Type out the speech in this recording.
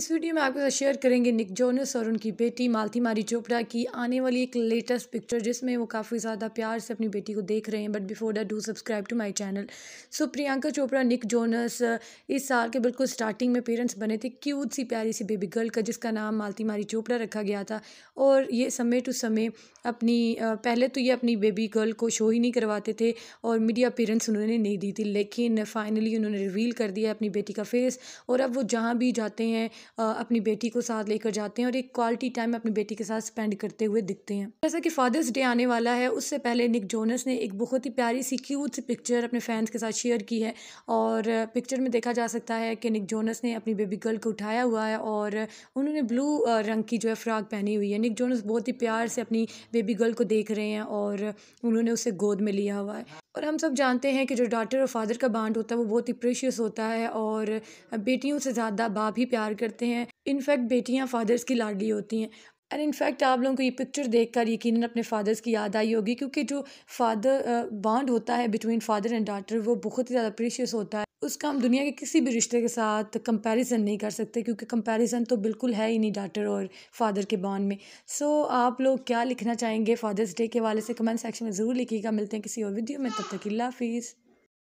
इस वीडियो में आपके साथ शेयर करेंगे निक जोनस और उनकी बेटी मालती मारी चोपड़ा की आने वाली एक लेटेस्ट पिक्चर जिसमें वो काफ़ी ज़्यादा प्यार से अपनी बेटी को देख रहे हैं but before that do subscribe to my channel so Priyanka Chopra Nick Jonas इस साल के बिल्कुल स्टार्टिंग में पेरेंट्स बने थे क्यूट सी प्यारी सी बेबी गर्ल का जिसका नाम मालती मारी चोपड़ा रखा गया था और ये समय टू समय अपनी पहले तो ये अपनी बेबी गर्ल को शो ही नहीं करवाते थे और मीडिया पेरेंट्स उन्होंने नहीं दी थी लेकिन फाइनली उन्होंने रिवील कर दिया अपनी बेटी का फेस और अब वो जहाँ भी जाते हैं अपनी बेटी को साथ लेकर जाते हैं और एक क्वालिटी टाइम अपनी बेटी के साथ स्पेंड करते हुए दिखते हैं जैसा कि फादर्स डे आने वाला है उससे पहले निक जोनस ने एक बहुत ही प्यारी सी क्यूट सी पिक्चर अपने फैंस के साथ शेयर की है और पिक्चर में देखा जा सकता है कि निक जोनस ने अपनी बेबी गर्ल को उठाया हुआ है और उन्होंने ब्लू रंग की जो है फ़्रॉक पहनी हुई है निक जोनस बहुत ही प्यार से अपनी बेबी गर्ल को देख रहे हैं और उन्होंने उसे गोद में लिया हुआ है और हम सब जानते हैं कि जो डॉटर और फादर का बांट होता है वो बहुत ही प्रेशियस होता है और बेटियों से ज़्यादा बाप ही प्यार करते करते हैं इनफैक्ट बेटियां फादर्स की लाडली होती हैं एंड इनफैक्ट आप लोगों को ये पिक्चर देखकर यकीनन अपने फादर्स की याद आई होगी क्योंकि जो फादर बॉन्ड होता है बिटवीन फादर एंड डाटर वो बहुत ही ज़्यादा प्रीशियस होता है उसका हम दुनिया के किसी भी रिश्ते के साथ कंपैरिजन नहीं कर सकते क्योंकि कंपैरिजन तो बिल्कुल है ही नहीं डाटर और फादर के बॉन्ड में सो so, आप लोग क्या लिखना चाहेंगे फादर्स डे के वाले से कमेंट सेक्शन में ज़रूर लिखिएगा मिलते हैं किसी और वीडियो में तब तक अल्लाह हाफिज़